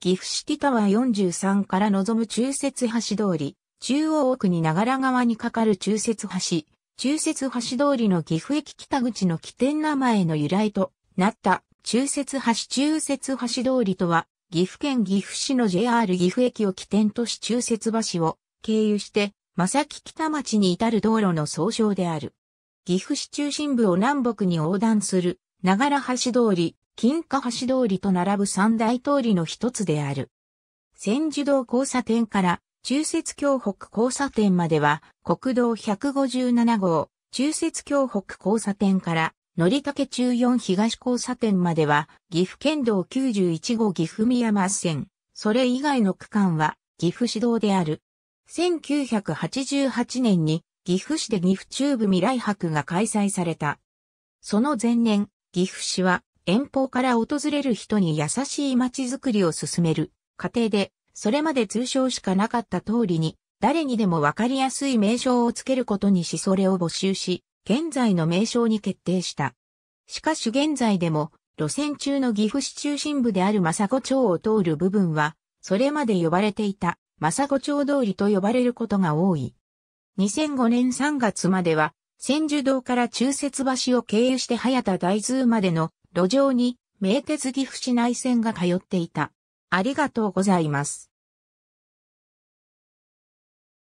岐阜シティタワー43から望む中節橋通り、中央奥に長良川に架かる中節橋、中節橋通りの岐阜駅北口の起点名前の由来となった中節橋中節橋通りとは、岐阜県岐阜市の JR 岐阜駅を起点とし中節橋を経由して、正木北町に至る道路の総称である。岐阜市中心部を南北に横断する長良橋通り、金華橋通りと並ぶ三大通りの一つである。千住道交差点から中節峡北交差点までは国道157号、中節峡北交差点から乗り竹中4東交差点までは岐阜県道91号岐阜宮山線、それ以外の区間は岐阜市道である。1988年に岐阜市で岐阜中部未来博が開催された。その前年、岐阜市は遠方から訪れる人に優しい街づくりを進める過程で、それまで通称しかなかった通りに、誰にでもわかりやすい名称をつけることにしそれを募集し、現在の名称に決定した。しかし現在でも、路線中の岐阜市中心部である政子町を通る部分は、それまで呼ばれていた、政子町通りと呼ばれることが多い。2005年3月までは、千住堂から中節橋を経由して早田大通までの路上に名鉄岐阜市内線が通っていた。ありがとうございます。